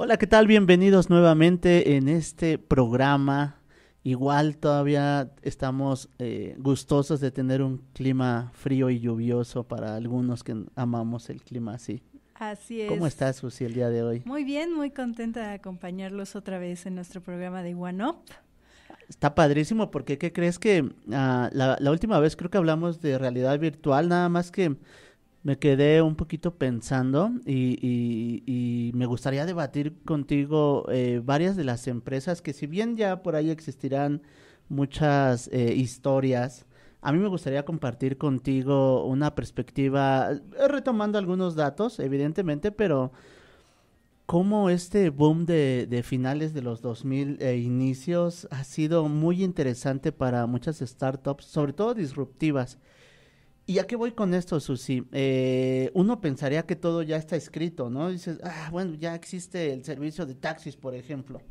Hola, ¿qué tal? Bienvenidos nuevamente en este programa. Igual todavía estamos eh, gustosos de tener un clima frío y lluvioso para algunos que amamos el clima así. Así es. ¿Cómo estás, Susi, el día de hoy? Muy bien, muy contenta de acompañarlos otra vez en nuestro programa de One Up. Está padrísimo porque, ¿qué crees que ah, la, la última vez creo que hablamos de realidad virtual? Nada más que me quedé un poquito pensando y, me gustaría debatir contigo eh, varias de las empresas que si bien ya por ahí existirán muchas eh, historias, a mí me gustaría compartir contigo una perspectiva, eh, retomando algunos datos, evidentemente, pero cómo este boom de, de finales de los 2000 e inicios ha sido muy interesante para muchas startups, sobre todo disruptivas ¿Y a qué voy con esto, Susi? Eh, uno pensaría que todo ya está escrito, ¿no? Dices, ah, bueno, ya existe el servicio de taxis, por ejemplo,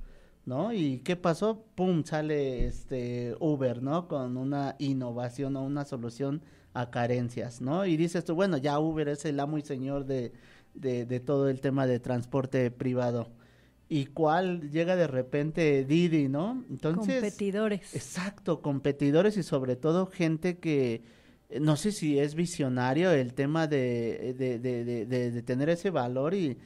¿no? ¿Y qué pasó? Pum, sale este Uber, ¿no? Con una innovación o una solución a carencias, ¿no? Y dices tú, bueno, ya Uber es el amo y señor de, de todo el tema de transporte privado y cuál llega de repente Didi, ¿no? Entonces, competidores. Exacto, competidores y sobre todo gente que eh, no sé si es visionario el tema de, tener ese valor y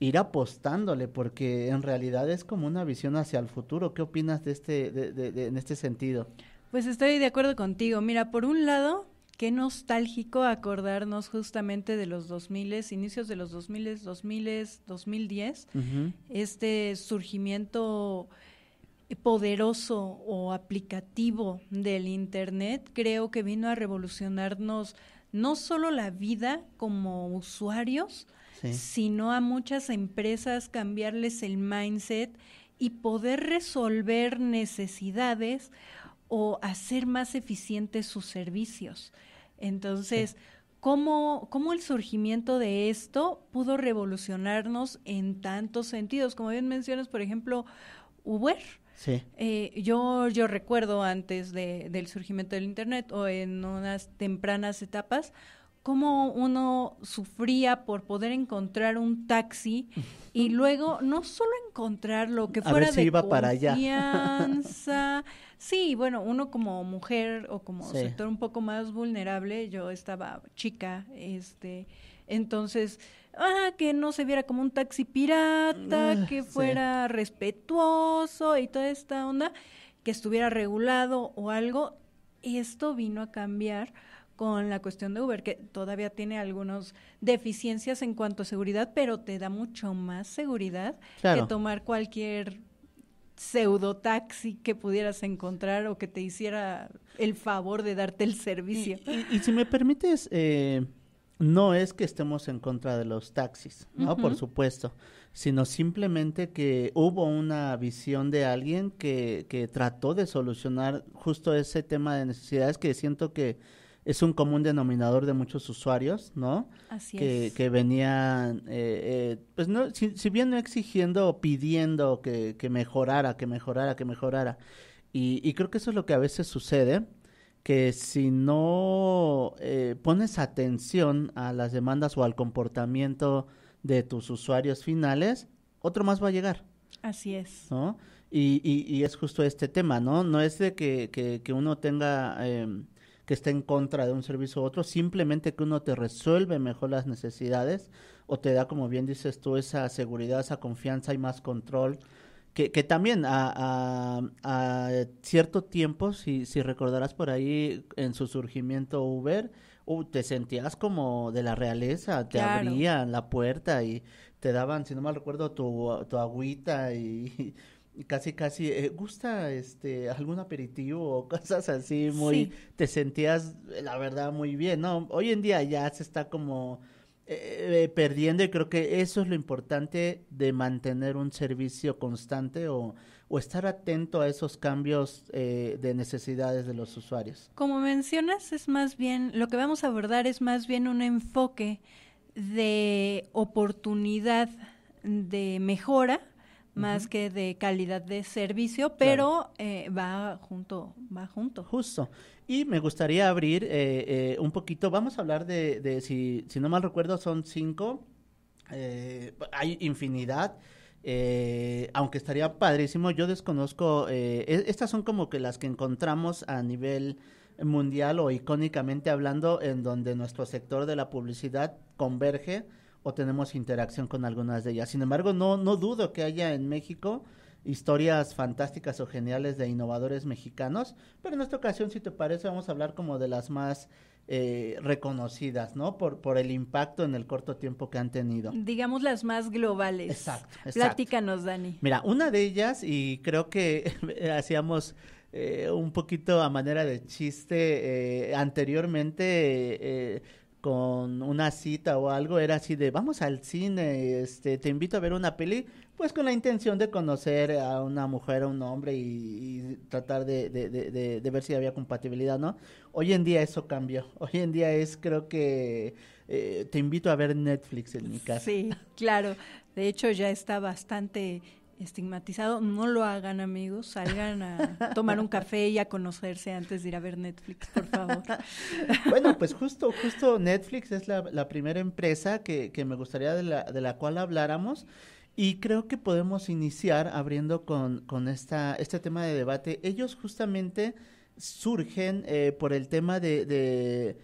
ir apostándole, porque en realidad es como una visión hacia el futuro. ¿Qué opinas de este, en este sentido? Pues estoy de acuerdo contigo. Mira, por un lado, qué nostálgico acordarnos justamente de los 2000, inicios de los 2000, 2000, 2010, este surgimiento poderoso o aplicativo del Internet creo que vino a revolucionarnos no solo la vida como usuarios, sino a muchas empresas cambiarles el mindset y poder resolver necesidades o hacer más eficientes sus servicios. Entonces, ¿cómo, ¿cómo, el surgimiento de esto pudo revolucionarnos en tantos sentidos? Como bien mencionas, por ejemplo, Uber Sí. Eh, yo, yo recuerdo antes del surgimiento del Internet o en unas tempranas etapas, cómo uno sufría por poder encontrar un taxi y luego no solo encontrar lo que fuera A confianza. sí, bueno, uno como mujer o como sector un poco más vulnerable, yo estaba chica, este, entonces ah, que no se viera como un taxi pirata, ah, que fuera respetuoso y toda esta onda, que estuviera regulado o algo. Esto vino a cambiar con la cuestión de Uber, que todavía tiene algunas deficiencias en cuanto a seguridad, pero te da mucho más seguridad que tomar cualquier pseudo taxi que pudieras encontrar o que te hiciera el favor de darte el servicio. Y, si me permites, eh, no es que estemos en contra de los taxis, ¿no? Por supuesto, sino simplemente que hubo una visión de alguien que, que trató de solucionar justo ese tema de necesidades que siento que es un común denominador de muchos usuarios, ¿no? que, Que venían, eh, eh, pues no, si, bien no exigiendo o pidiendo que, que mejorara, que mejorara, que mejorara. Y, y creo que eso es lo que a veces sucede que si no eh, pones atención a las demandas o al comportamiento de tus usuarios finales, otro más va a llegar. Así es. ¿no? Y, y, y, es justo este tema, ¿no? No es de que, que, que uno tenga, em, que esté en contra de un servicio u otro, simplemente que uno te resuelve mejor las necesidades o te da, como bien dices tú, esa seguridad, esa confianza y más control que, que también a, a, cierto tiempo, si, si recordarás por ahí en su surgimiento Uber, uh, te sentías como de la realeza, te abrían la puerta y te daban, si no mal recuerdo, tu, tu agüita y, casi casi eh, gusta este algún aperitivo o cosas así muy te sentías la verdad muy bien no hoy en día ya se está como eh, eh, perdiendo y creo que eso es lo importante de mantener un servicio constante o, estar atento a esos cambios eh, de necesidades de los usuarios. Como mencionas, es más bien, lo que vamos a abordar es más bien un enfoque de oportunidad de mejora más que de calidad de servicio, pero eh, va junto, va junto. Justo. Y me gustaría abrir eh, eh, un poquito, vamos a hablar de, de si, si, no mal recuerdo, son cinco, hay infinidad. aunque estaría padrísimo, yo desconozco, e, estas son como que las que encontramos a nivel mundial o icónicamente hablando, en donde nuestro sector de la publicidad converge o tenemos interacción con algunas de ellas. Sin embargo, no, no dudo que haya en México historias fantásticas o geniales de innovadores mexicanos, pero en esta ocasión, si te parece, vamos a hablar como de las más eh, reconocidas, ¿no? Por, por el impacto en el corto tiempo que han tenido. Digamos las más globales. Exacto. exacto. Platícanos, Dani. Mira, una de ellas, y creo que hacíamos eh, un poquito a manera de chiste eh, anteriormente, eh, con una cita o algo, era así de vamos al cine, este, te invito a ver una peli, pues con la intención de conocer a una mujer, o un hombre y, tratar de, de, de, ver si había compatibilidad, ¿no? Hoy en día eso cambió, hoy en día es creo que eh, te invito a ver Netflix en mi casa. Sí, claro, de hecho ya está bastante estigmatizado. No lo hagan, amigos. Salgan a tomar un café y a conocerse antes de ir a ver Netflix, por favor. bueno, pues justo, justo Netflix es la, primera empresa que, que, me gustaría de la, cual habláramos. Y creo que podemos iniciar abriendo con, con esta, este tema de debate. Ellos justamente surgen eh, por el tema de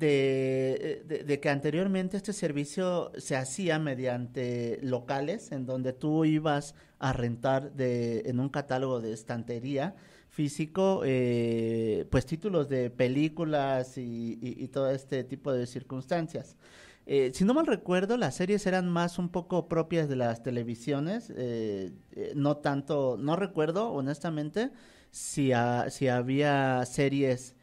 eh, de, que anteriormente este servicio se hacía mediante locales en donde tú ibas a rentar de, en un catálogo de estantería físico, eh, pues títulos de películas y, todo este tipo de circunstancias. Eh, si no mal recuerdo, las series eran más un poco propias de las televisiones, no tanto, no recuerdo honestamente si, si había series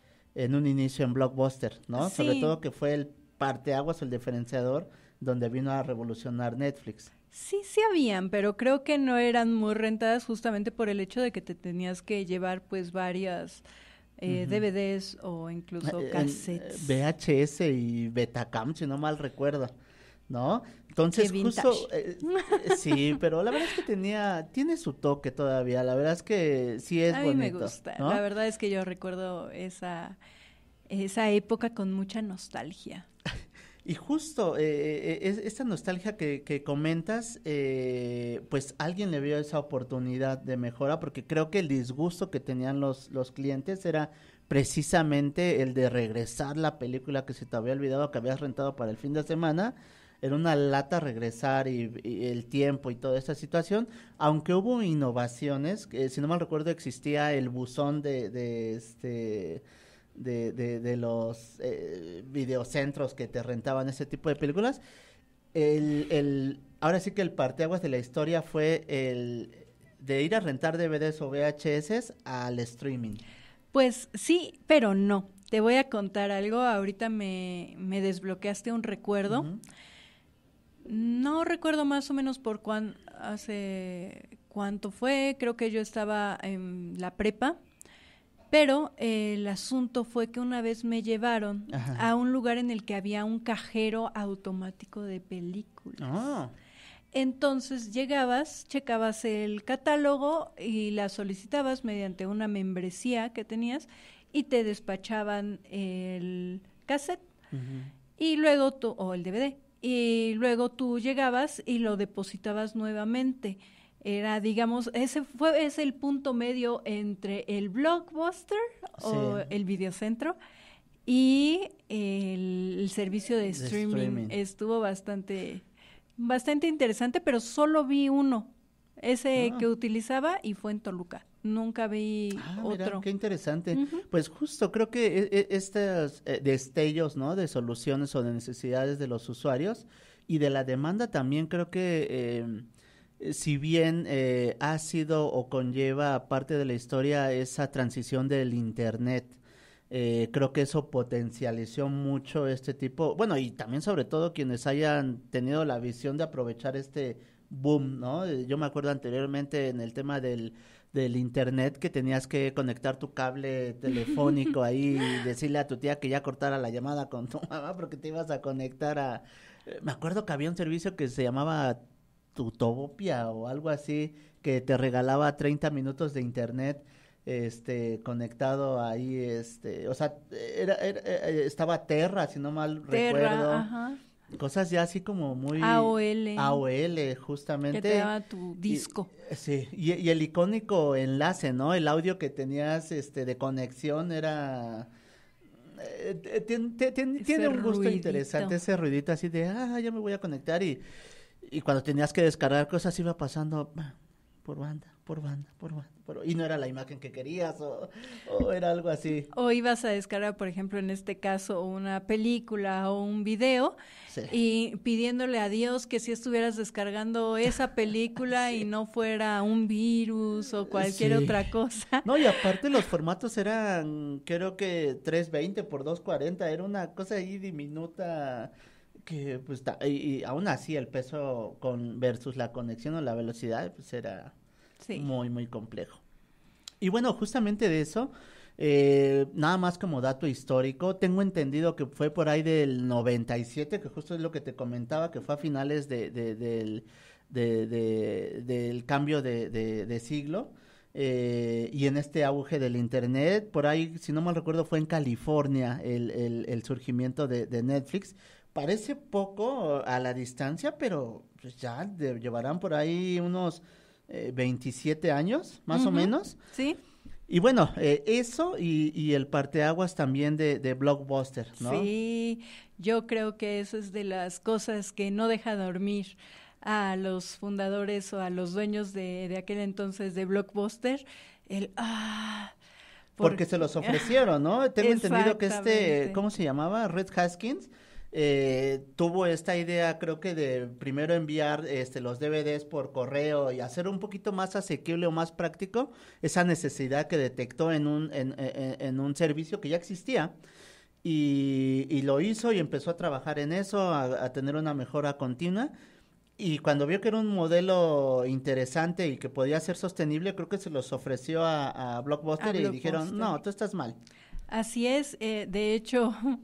en un inicio en Blockbuster, ¿no? Sobre todo que fue el parteaguas, el diferenciador, donde vino a revolucionar Netflix. Sí, sí habían, pero creo que no eran muy rentadas justamente por el hecho de que te tenías que llevar pues varias eh, DVDs o incluso eh, cassettes. Eh, VHS y Betacam, si no mal recuerdo. ¿no? Entonces, justo, eh, eh, sí, pero la verdad es que tenía, tiene su toque todavía, la verdad es que sí es bonito. me gusta, ¿no? la verdad es que yo recuerdo esa, esa época con mucha nostalgia. Y justo eh, eh esta nostalgia que, que comentas, eh, pues alguien le vio esa oportunidad de mejora, porque creo que el disgusto que tenían los, los clientes era precisamente el de regresar la película que se te había olvidado que habías rentado para el fin de semana era una lata regresar y, el tiempo y toda esa situación, aunque hubo innovaciones, que si no mal recuerdo existía el buzón de, de este... De, de, los eh, videocentros que te rentaban ese tipo de películas. El, ahora sí que el parteaguas de la historia fue el de ir a rentar DVDs o VHS al streaming. Pues sí, pero no. Te voy a contar algo. Ahorita me, desbloqueaste un recuerdo. No recuerdo más o menos por cuán hace cuánto fue, creo que yo estaba en la prepa, pero el asunto fue que una vez me llevaron a un lugar en el que había un cajero automático de películas. Ah. Entonces llegabas, checabas el catálogo y la solicitabas mediante una membresía que tenías y te despachaban el cassette y luego tú, o el DVD y luego tú llegabas y lo depositabas nuevamente. Era, digamos, ese fue es el punto medio entre el blockbuster o el videocentro y el, servicio de streaming. de streaming. Estuvo bastante, bastante interesante, pero solo vi uno. Ese ah. que utilizaba y fue en Toluca. Nunca vi ah, otro. qué interesante. Pues justo creo que e, e, estos eh, destellos, ¿no? De soluciones o de necesidades de los usuarios y de la demanda también creo que em, eh, si bien eh, ha sido o conlleva parte de la historia esa transición del Internet, creo que eso potencializó mucho este tipo, bueno, y también sobre todo quienes hayan tenido la visión de aprovechar este boom, ¿no? Eh, yo me acuerdo anteriormente en el tema del, del internet que tenías que conectar tu cable telefónico ahí y decirle a tu tía que ya cortara la llamada con tu mamá porque te ibas a conectar a... Eh, me acuerdo que había un servicio que se llamaba Tutopia o algo así que te regalaba 30 minutos de internet este conectado ahí este o sea era, eh, estaba Terra si no mal recuerdo ajá. Cosas ya así como muy... AOL. AOL, justamente. Que te daba tu disco. Eh, sí, y, el icónico enlace, ¿no? El audio que tenías este, de conexión era... Eh, tiene, un gusto interesante ese ruidito así de, ah, ya me voy a conectar y, y cuando tenías que descargar cosas iba pasando por banda, por banda, por banda, y no era la imagen que querías o, era algo así. O ibas a descargar, por ejemplo, en este caso, una película o un video y pidiéndole a Dios que si estuvieras descargando esa película y no fuera un virus o cualquier otra cosa. No, y aparte los formatos eran, creo que 320 por 240, era una cosa ahí diminuta que pues, y, aún así el peso con versus la conexión o la velocidad pues era muy muy complejo. Y bueno, justamente de eso, eh, nada más como dato histórico, tengo entendido que fue por ahí del 97, que justo es lo que te comentaba, que fue a finales de, del, del, cambio de, siglo. Eh, y en este auge del Internet, por ahí, si no mal recuerdo, fue en California el, surgimiento de, Netflix, Parece poco a la distancia, pero pues ya llevarán por ahí unos 27 eh, años, más o menos. Sí. Y bueno, eh, eso y, el parteaguas también de, Blockbuster, ¿no? Sí, yo creo que eso es de las cosas que no deja dormir a los fundadores o a los dueños de, aquel entonces de Blockbuster. El, ah, porque se los ofrecieron, ¿no? Tengo entendido que este, ¿cómo se llamaba? Red Haskins eh, tuvo esta idea, creo que de primero enviar este, los DVDs por correo y hacer un poquito más asequible o más práctico esa necesidad que detectó en un, en, un servicio que ya existía. Y, lo hizo y empezó a trabajar en eso, a, tener una mejora continua. Y cuando vio que era un modelo interesante y que podía ser sostenible, creo que se los ofreció a, Blockbuster, y dijeron, no, tú estás mal. Así es, eh, de hecho,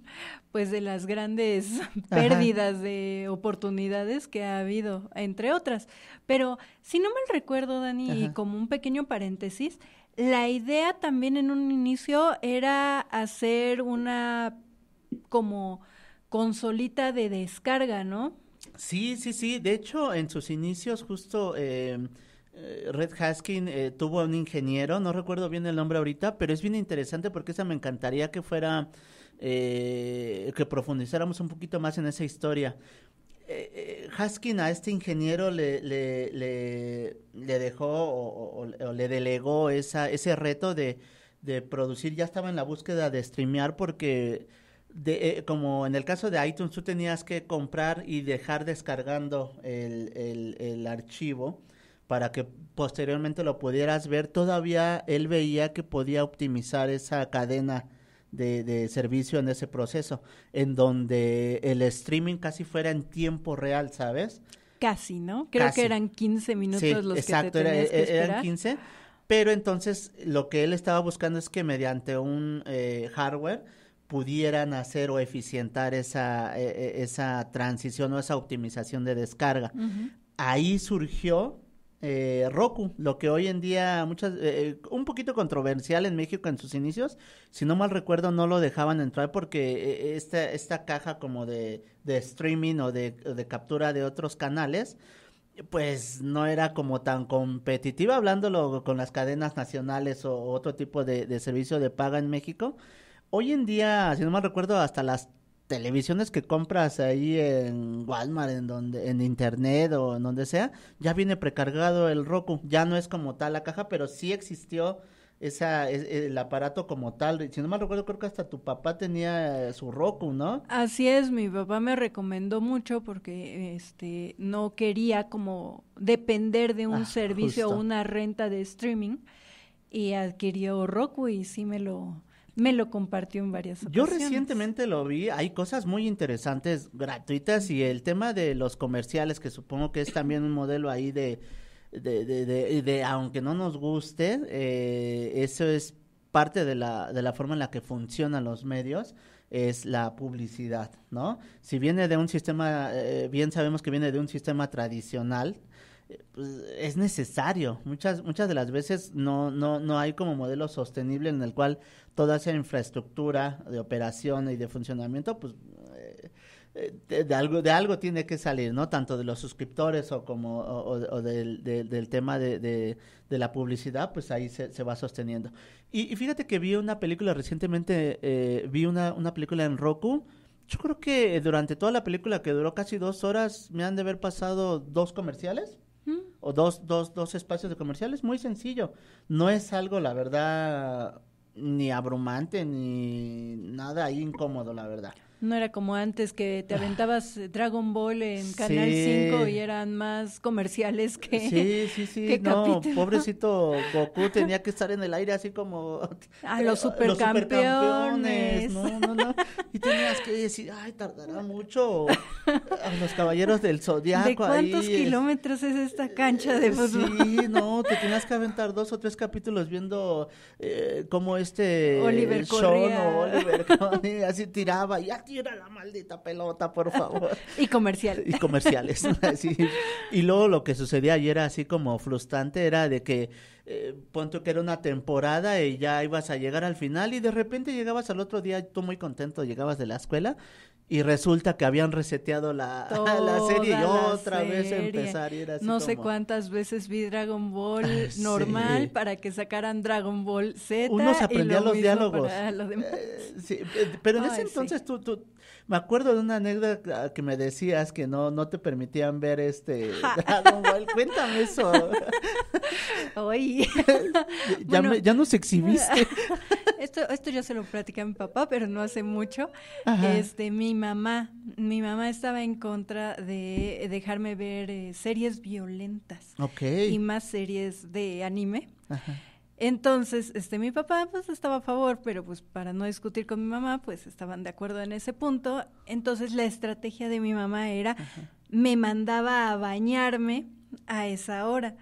pues de las grandes pérdidas de oportunidades que ha habido, entre otras. Pero si no mal recuerdo, Dani, como un pequeño paréntesis, la idea también en un inicio era hacer una como consolita de descarga, ¿no? Sí, sí, sí. De hecho, en sus inicios justo... Eh, eh, Red Haskin eh, tuvo un ingeniero, no recuerdo bien el nombre ahorita, pero es bien interesante porque esa me encantaría que fuera, eh, que profundizáramos un poquito más en esa historia. Haskin a este ingeniero le, le, le, dejó o, le delegó ese reto de, producir, ya estaba en la búsqueda de streamear porque... como en el caso de iTunes, tú tenías que comprar y dejar descargando el archivo para que posteriormente lo pudieras ver, todavía él veía que podía optimizar esa cadena de, servicio en ese proceso, en donde el streaming casi fuera en tiempo real, ¿sabes? Casi, ¿no? Creo que eran 15 minutos los que te tenías e, eran 15, pero entonces lo que él estaba buscando es que mediante un eh, hardware pudieran hacer o eficientar esa, e, e, esa transición o esa optimización de descarga. Ahí surgió eh, Roku, lo que hoy en día muchas, eh, eh, un poquito controversial en México en sus inicios, si no mal recuerdo no lo dejaban entrar porque eh, esta, esta caja como de, de streaming o de, de, captura de otros canales, pues no era como tan competitiva hablándolo con las cadenas nacionales o, otro tipo de, de servicio de paga en México. Hoy en día, si no mal recuerdo, hasta las televisiones que compras ahí en Walmart, en donde, en internet o en donde sea, ya viene precargado el Roku, ya no es como tal la caja, pero sí existió esa e, e, el aparato como tal. Si no me recuerdo, creo que hasta tu papá tenía su Roku, ¿no? Así es, mi papá me recomendó mucho porque este no quería como depender de un ah, servicio o una renta de streaming y adquirió Roku y sí me lo me lo compartió en varias ocasiones. Yo recientemente lo vi, hay cosas muy interesantes, gratuitas, y el tema de los comerciales, que supongo que es también un modelo ahí de, de, de, de, aunque no nos guste, eh, eso es parte de la, de la forma en la que funcionan los medios es la publicidad, ¿no? Si viene de un sistema, eh, bien sabemos que viene de un sistema tradicional, pues, es necesario. Muchas, muchas de las veces no, no, no hay como modelo sostenible en el cual toda esa infraestructura de operación y de funcionamiento, pues eh, eh, de, algo de algo tiene que salir no tanto de los suscriptores o como del, tema de, la publicidad pues ahí se, va sosteniendo y, fíjate que vi una película recientemente eh, vi una, una película en Roku yo creo que durante toda la película que duró casi dos horas me han de haber pasado dos comerciales o dos, dos, dos espacios de comerciales, muy sencillo. No es algo, la verdad, ni abrumante, ni nada ahí incómodo, la verdad. No era como antes que te ah. aventabas eh, Dragon Ball en Canal 5 y eran más comerciales que. Sí, sí, sí. no, pobrecito Goku tenía que estar en el aire así como. A los eh, supercampeones. No, no, no. Y tenías que decir, ay, tardará mucho. A los caballeros del zodiaco. ¿De cuántos kilómetros es... esta cancha de eh, fútbol? Sí, no, te tenías que aventar dos o tres capítulos viendo eh, cómo este. Oliver Oliver así tiraba y tira la maldita pelota, por favor. y comerciales Y comerciales. Y luego lo que sucedía y era así como frustrante, era de que eh, punto que era una temporada y ya ibas a llegar al final y de repente llegabas al otro día tú muy contento, llegabas de la escuela y resulta que habían reseteado la, la serie y otra vez empezar. Y era así no sé cuántas veces vi Dragon Ball ah, normal para que sacaran Dragon Ball Z. Uno se los diálogos. Eh, pero en ese entonces tú, tú, me acuerdo de una anécdota que me decías que no, no te permitían ver este Dragon Ball. Cuéntame eso. Oye. ya, ya nos exhibiste esto, esto yo se lo platicé a mi papá, pero no hace mucho. Este, mi mamá, mi mamá estaba en contra de dejarme ver eh, series violentas. Y más series de anime. Entonces, este, mi papá pues estaba a favor, pero pues para no discutir con mi mamá, pues estaban de acuerdo en ese punto. Entonces, la estrategia de mi mamá era, me mandaba a bañarme a esa hora,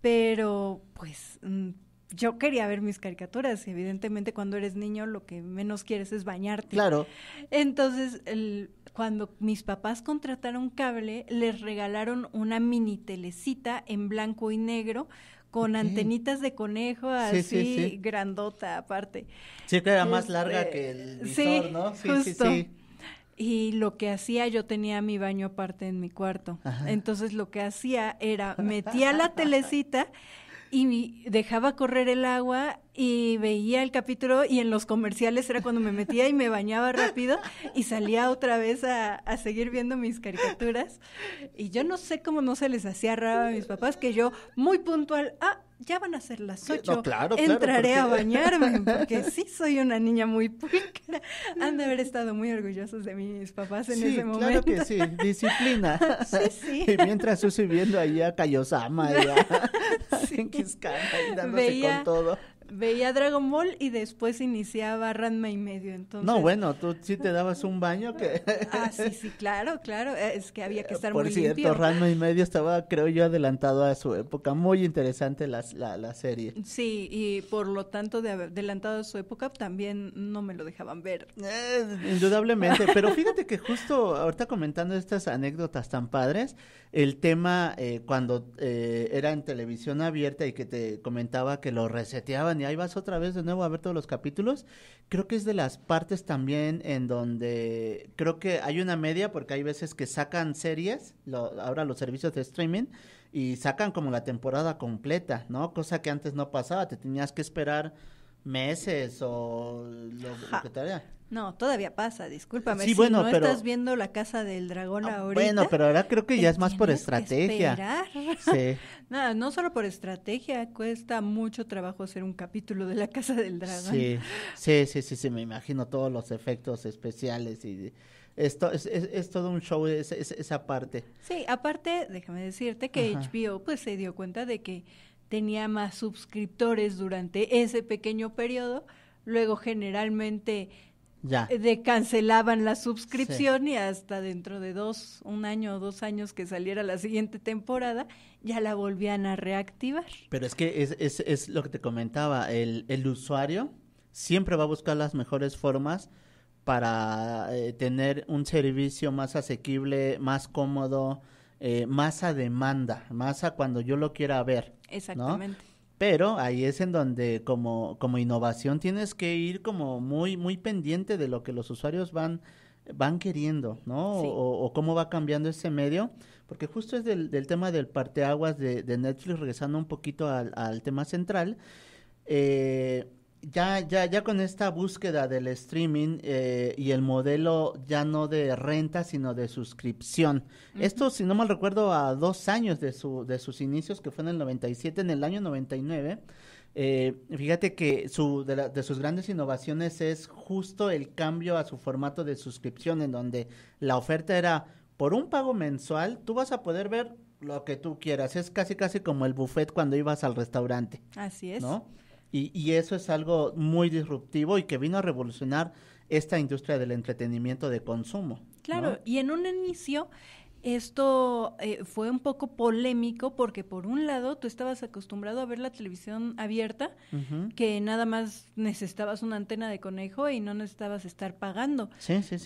pero pues mm, yo quería ver mis caricaturas. Evidentemente, cuando eres niño, lo que menos quieres es bañarte. Claro. Entonces, cuando mis papás contrataron cable, les regalaron una mini telecita en blanco y negro con antenitas de conejo así grandota aparte. Sí, que era más larga eh, que el visor, ¿no? Sí, sí, sí. Y lo que hacía, yo tenía mi baño aparte en mi cuarto. Entonces lo que hacía era metía la telecita y dejaba correr el agua y veía el capítulo y en los comerciales era cuando me metía y me bañaba rápido y salía otra vez a, seguir viendo mis caricaturas. Y yo no sé cómo no se les hacía raro a mis papás que yo muy puntual, ah, ya van a ser las ocho, entraré a bañarme porque sí soy una niña muy pulcra. Han de haber estado muy orgullosos de mis papás en ese momento. Claro que sí, disciplina. Y mientras yo viendo ahí a Kayosama sin sí. Quiscana, ahí dándose Veía con todo. Veía Dragon Ball y después iniciaba Ranma y medio, entonces... No, bueno, tú sí te dabas un baño que... ah, sí, sí, claro, claro, es que había que eh, estar muy Por cierto, Ranma y medio estaba, creo yo, adelantado a su época, muy interesante la, la, la serie. Sí, y por lo tanto, de adelantado a su época, también no me lo dejaban ver. Eh, indudablemente, pero fíjate que justo ahorita comentando estas anécdotas tan padres, el tema eh, cuando era en televisión abierta y que te comentaba que lo reseteaban y ahí vas otra vez de nuevo a ver todos los capítulos, creo que es de las partes también en donde creo que hay una media, porque hay veces que sacan series, ahora los servicios de streaming, y sacan como la temporada completa, ¿no? Cosa que antes no pasaba, te tenías que esperar meses o lo, que te no, todavía pasa, discúlpame. bueno, no estás viendo la casa del dragón ahora. ahorita. Bueno, pero ahora creo que ya es más por estrategia. no, no solo por estrategia, cuesta mucho trabajo hacer un capítulo de la casa del dragón. Sí, sí, sí, sí, me imagino todos los efectos especiales y esto es, todo un show esa parte. Sí, aparte, déjame decirte que HBO pues se dio cuenta de que tenía más suscriptores durante ese pequeño periodo, luego generalmente eh, de cancelaban la suscripción y hasta dentro de dos, un año o dos años que saliera la siguiente temporada, ya la volvían a reactivar. Pero es que es, es, lo que te comentaba, el, el, usuario siempre va a buscar las mejores formas para eh, tener un servicio más asequible, más cómodo, eh, más a demanda, más a cuando yo lo quiera ver. Exactamente. Pero ahí es en donde como, como innovación tienes que ir como muy, muy pendiente de lo que los usuarios van, van queriendo, ¿no? O, cómo va cambiando ese medio, porque justo es del, del tema del parteaguas de, de Netflix, regresando un poquito al, al tema central. Eh, ya, ya, ya con esta búsqueda del streaming eh, y el modelo ya no de renta, sino de suscripción. Esto, si no mal recuerdo, a dos años de, su, de sus inicios, que fue en el 97, en el año 99. Eh, fíjate que su, de, de, sus grandes innovaciones es justo el cambio a su formato de suscripción, en donde la oferta era por un pago mensual, tú vas a poder ver lo que tú quieras. Es casi, casi como el buffet cuando ibas al restaurante. Así es. ¿No? Y, y, eso es algo muy disruptivo y que vino a revolucionar esta industria del entretenimiento de consumo. Claro, y en un inicio esto eh, fue un poco polémico porque por un lado tú estabas acostumbrado a ver la televisión abierta, que nada más necesitabas una antena de conejo y no necesitabas estar pagando.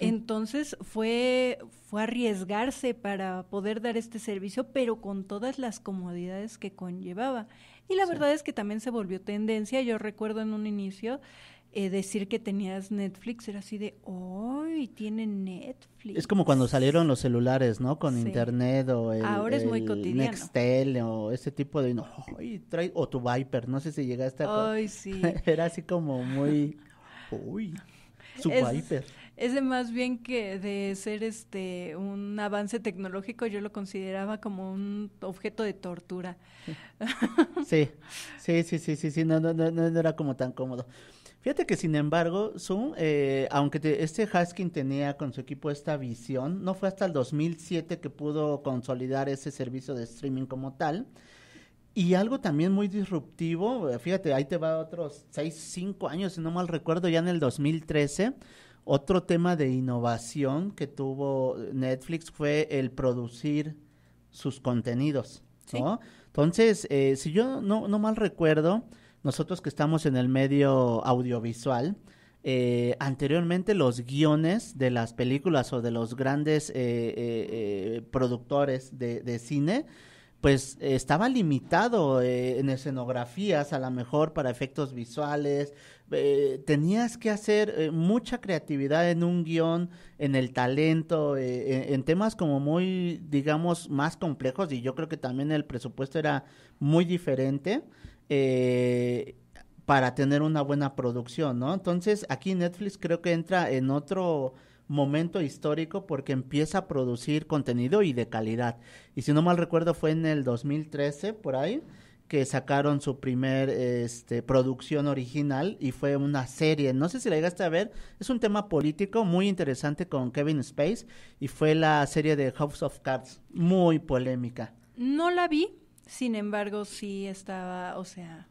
Entonces fue, fue arriesgarse para poder dar este servicio, pero con todas las comodidades que conllevaba. Y la verdad es que también se volvió tendencia. Yo recuerdo en un inicio eh, decir que tenías Netflix era así de, ¡ay, tiene Netflix. Es como cuando salieron los celulares, ¿no? Con internet o el, Ahora Nextel o ese tipo de, no, trae, o tu Viper, no sé si llegaste a... Ay, sí. era así como muy... Uy, su Viper es de más bien que de ser este un avance tecnológico, yo lo consideraba como un objeto de tortura. Sí, sí, sí, sí, sí, sí, no, no, no, era como tan cómodo. Fíjate que sin embargo, Zoom, eh, aunque este Haskin tenía con su equipo esta visión, no fue hasta el 2007 que pudo consolidar ese servicio de streaming como tal. Y algo también muy disruptivo, fíjate, ahí te va otros 6, 5 años, si no mal recuerdo, ya en el 2013 otro tema de innovación que tuvo Netflix fue el producir sus contenidos, ¿no? Entonces, eh, si yo no, mal recuerdo, nosotros que estamos en el medio audiovisual, eh, anteriormente los guiones de las películas o de los grandes eh, productores de, cine, pues estaba limitado en escenografías, a lo mejor para efectos visuales, eh, tenías que hacer eh, mucha creatividad en un guión, en el talento, eh, en, en, temas como muy, digamos, más complejos y yo creo que también el presupuesto era muy diferente para tener una buena producción, ¿no? Entonces aquí Netflix creo que entra en otro momento histórico porque empieza a producir contenido y de calidad. Y si no mal recuerdo fue en el 2013, por ahí que sacaron su primer este, producción original y fue una serie. No sé si la llegaste a ver, es un tema político muy interesante con Kevin Space y fue la serie de House of Cards, muy polémica. No la vi, sin embargo sí estaba, o sea,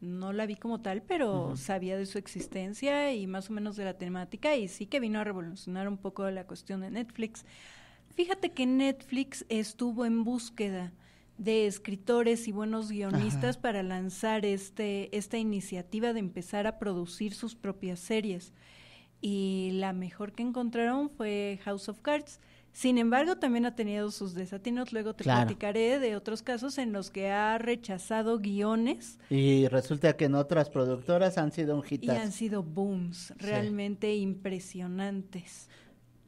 no la vi como tal, pero sabía de su existencia y más o menos de la temática y sí que vino a revolucionar un poco la cuestión de Netflix. Fíjate que Netflix estuvo en búsqueda de escritores y buenos guionistas para lanzar este, esta iniciativa de empezar a producir sus propias series. Y la mejor que encontraron fue House of Cards. Sin embargo, también ha tenido sus desatinos. Luego te platicaré de otros casos en los que ha rechazado guiones. Y resulta que en otras productoras han sido un hit. Y han sido booms realmente impresionantes.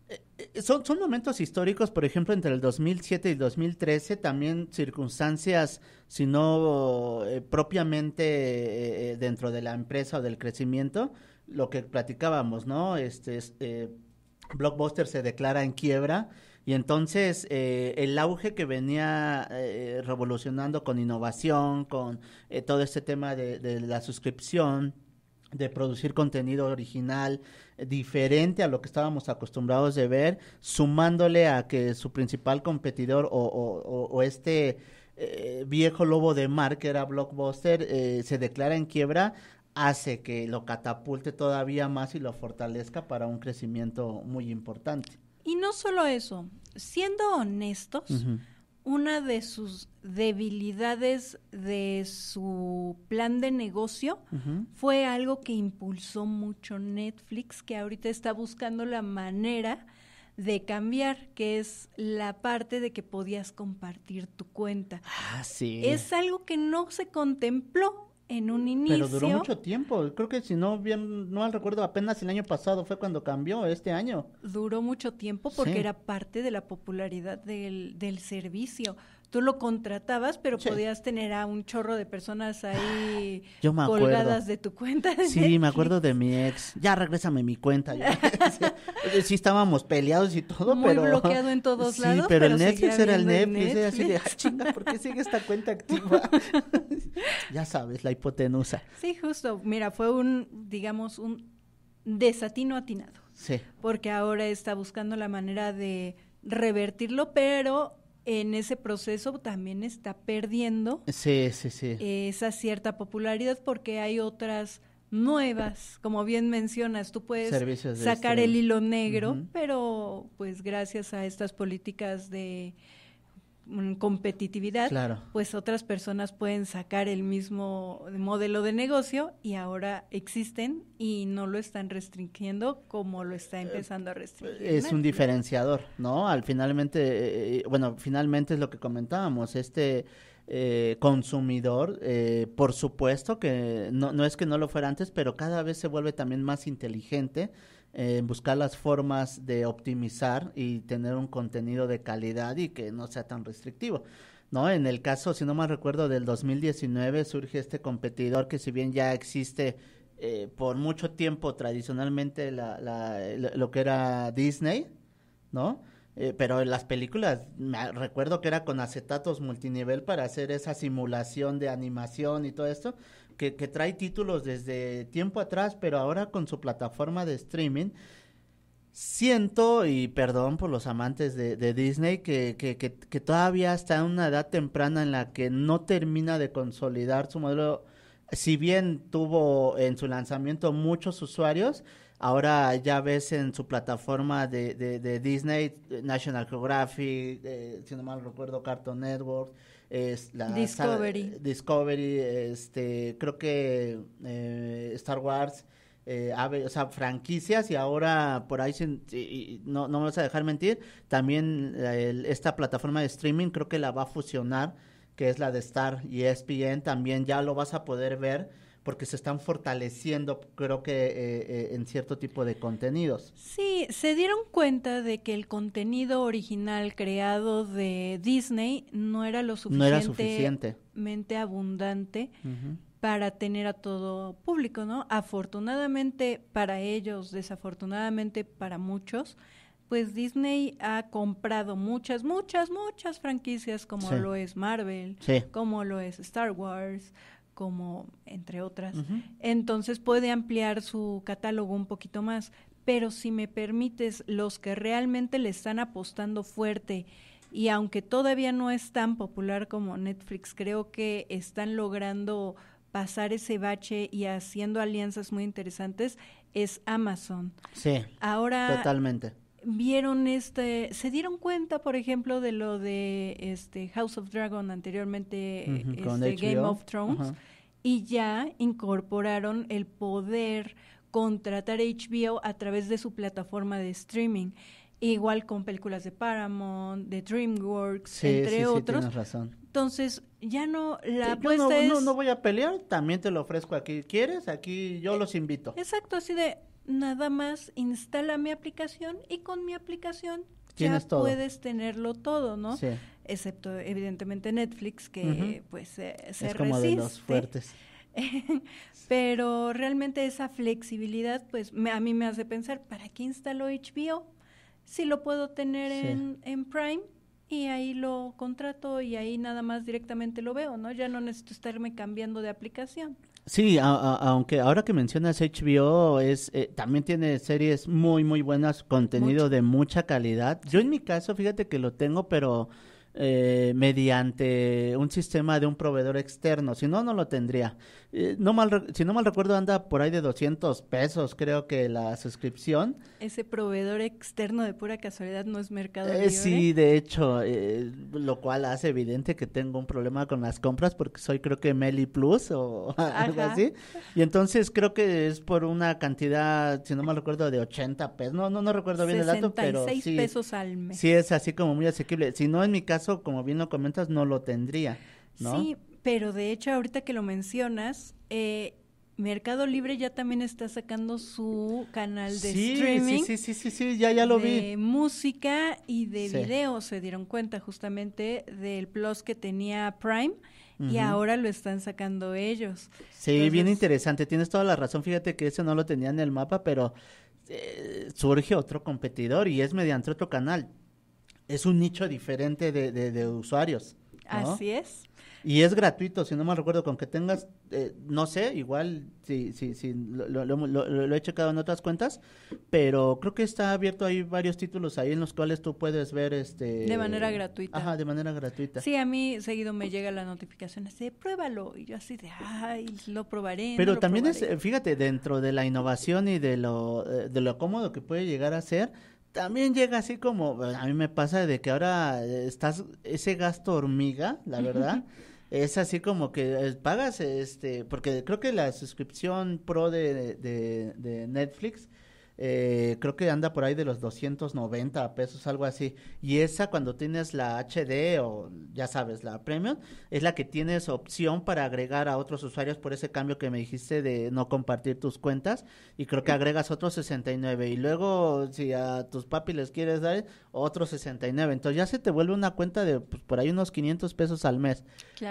Eh, son, son momentos históricos, por ejemplo, entre el 2007 y el 2013, también circunstancias, si no eh, propiamente eh, dentro de la empresa o del crecimiento, lo que platicábamos, ¿no? Este, Blockbuster se declara en quiebra y entonces el auge que venía revolucionando con innovación, con todo este tema de, de la suscripción, de producir contenido original eh, diferente a lo que estábamos acostumbrados de ver, sumándole a que su principal competidor o, este eh, viejo lobo de mar que era Blockbuster eh, se declara en quiebra, hace que lo catapulte todavía más y lo fortalezca para un crecimiento muy importante. Y no solo eso, siendo honestos, una de sus debilidades de su plan de negocio fue algo que impulsó mucho Netflix, que ahorita está buscando la manera de cambiar, que es la parte de que podías compartir tu cuenta. Ah, sí. Es algo que no se contempló en un inicio. Pero duró mucho tiempo. Creo que si no bien, no al recuerdo, apenas el año pasado fue cuando cambió, este año. Duró mucho tiempo porque era parte de la popularidad del, del servicio tú lo contratabas, pero podías tener a un chorro de personas ah, ahí colgadas de tu cuenta. sí, me acuerdo de mi ex. Ya regrésame mi cuenta. sí, estábamos peleados y todo, Muy bloqueado en todos lados. Sí, pero, el Netflix era el Netflix. así de, ah, chinga, ¿por qué sigue esta cuenta activa? ya sabes, la hipotenusa. Sí, justo. Mira, fue un, digamos, un desatino atinado. Sí. Porque ahora está buscando la manera de revertirlo, pero en ese proceso también está perdiendo sí, sí, sí. esa cierta popularidad porque hay otras nuevas, como bien mencionas, tú puedes sacar este, el hilo negro, pero pues gracias a estas políticas de competitividad, claro. pues otras personas pueden sacar el mismo modelo de negocio y ahora existen y no lo están restringiendo como lo está empezando a restringir. Es un diferenciador, ¿no? Al finalmente, eh, eh, bueno, finalmente es lo que comentábamos, este eh, consumidor, por supuesto que no, no es que no lo fuera antes, pero cada vez se vuelve también más inteligente eh, buscar las formas de optimizar y tener un contenido de calidad y que no sea tan restrictivo. ¿no? En el caso, si no me recuerdo, del 2019 surge este competidor que si bien ya existe eh, por mucho tiempo tradicionalmente la, lo que era Disney, ¿no? Eh, pero las películas, me recuerdo que era con acetatos multinivel para hacer esa simulación de animación y todo esto, que, trae títulos desde tiempo atrás, pero ahora con su plataforma de streaming, siento, y perdón por los amantes de, Disney, que, que, que, todavía está en una edad temprana en la que no termina de consolidar su modelo. Si bien tuvo en su lanzamiento muchos usuarios, ahora ya ves en su plataforma de, Disney, National Geographic, eh, si no mal recuerdo, Cartoon Network, Discovery, este, creo que eh, Star Wars, eh, o sea, franquicias y ahora por ahí, no, no, me vas a dejar mentir, también esta plataforma de streaming creo que la va a fusionar, que es la de Star y ESPN, también ya lo vas a poder ver porque se están fortaleciendo, creo que eh, eh, en cierto tipo de contenidos. Sí, se dieron cuenta de que el contenido original creado de Disney no era lo suficientemente no era abundante para tener a todo público, ¿no? Afortunadamente para ellos, desafortunadamente para muchos, pues Disney ha comprado muchas, muchas, muchas franquicias como lo es Marvel, como lo es Star Wars, como entre otras. Entonces puede ampliar su catálogo un poquito más, pero si me permites, los que realmente le están apostando fuerte y aunque todavía no es tan popular como Netflix, creo que están logrando pasar ese bache y haciendo alianzas muy interesantes, es Amazon. Sí. Ahora totalmente vieron este, se dieron cuenta, por ejemplo, de lo de este House of Dragon anteriormente, eh, este, Game of Thrones, y ya incorporaron el poder contratar HBO a través de su plataforma de streaming. Igual con películas de Paramount, de DreamWorks, entre sí, otros. razón. Entonces, ya no, la apuesta no, No, voy a pelear, también te lo ofrezco aquí. ¿Quieres? Aquí yo eh, los invito. Exacto, así de, nada más instala mi aplicación y con mi aplicación ya puedes tenerlo todo, ¿no? Excepto evidentemente Netflix que pues se es los fuertes. Pero realmente esa flexibilidad pues a mí me hace pensar, ¿para qué instalo HBO? Si lo puedo tener en, en Prime y ahí lo contrato y ahí nada más directamente lo veo, ¿no? Ya no necesito estarme cambiando de aplicación. Sí, aunque ahora que mencionas HBO, es eh, también tiene series muy, muy buenas, contenido de mucha calidad. Yo en mi caso, fíjate que lo tengo, pero eh, mediante un sistema de un proveedor externo, si no, no lo tendría. Eh, no mal, si no mal recuerdo, anda por ahí de 200 pesos, creo que la suscripción. Ese proveedor externo de pura casualidad no es Mercado eh, Libre. sí, de hecho, lo cual hace evidente que tengo un problema con las compras porque soy creo que Meli Plus o algo así. Y entonces creo que es por una cantidad, si no mal recuerdo, de 80 pesos. No, no, no recuerdo bien el dato, pero sí, pesos al mes. sí es así como muy asequible. Si no, en mi caso como bien lo comentas, no lo tendría. Sí, pero de hecho, ahorita que lo mencionas, eh, Mercado Libre ya también está sacando su canal de streaming. Sí, sí, ya, lo de vi. música y de vídeo Se dieron cuenta justamente del plus que tenía Prime y ahora lo están sacando ellos. Sí, bien interesante. Tienes toda la razón. Fíjate que eso no lo tenía en el mapa, pero eh, surge otro competidor y es mediante otro canal es un nicho diferente de, de, usuarios. Así es. Y es gratuito, si no me recuerdo, con que tengas, eh, no sé, igual si, si, si lo, he checado en otras cuentas, pero creo que está abierto, hay varios títulos ahí en los cuales tú puedes ver este... De manera gratuita. Ajá, de manera gratuita. Sí, a mí seguido me llega la notificación así de pruébalo, y yo así de, ay, lo probaré. Pero también es, eh, fíjate, dentro de la innovación y de lo, eh, de lo cómodo que puede llegar a ser, también llega así como, pues, a mí me pasa de que ahora eh, estás, ese gasto hormiga, la verdad, es así como que eh, pagas, este, porque creo que la suscripción pro de, de, de Netflix eh, creo que anda por ahí de los 290 pesos, algo así. Y esa cuando tienes la HD o ya sabes, la Premium, es la que tienes opción para agregar a otros usuarios por ese cambio que me dijiste de no compartir tus cuentas. Y creo que agregas otros 69. Y luego si a tus papi les quieres dar otros 69. Entonces ya se te vuelve una cuenta de pues, por ahí unos 500 pesos al mes.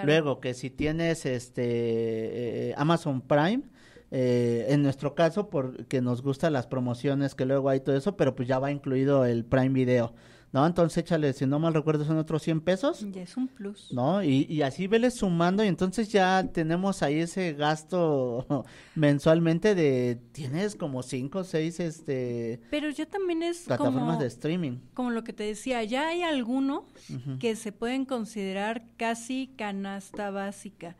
Luego que si tienes este eh, Amazon Prime eh, en nuestro caso, porque nos gustan las promociones que luego hay todo eso, pero pues ya va incluido el Prime Video. ¿no? Entonces échale, si no mal recuerdo, son otros 100 pesos. Ya es un plus. ¿No? Y, así vele sumando y entonces ya tenemos ahí ese gasto mensualmente de, tienes como 5 o 6, este... Pero ya también es... Plataformas de streaming. Como lo que te decía, ya hay algunos que se pueden considerar casi canasta básica.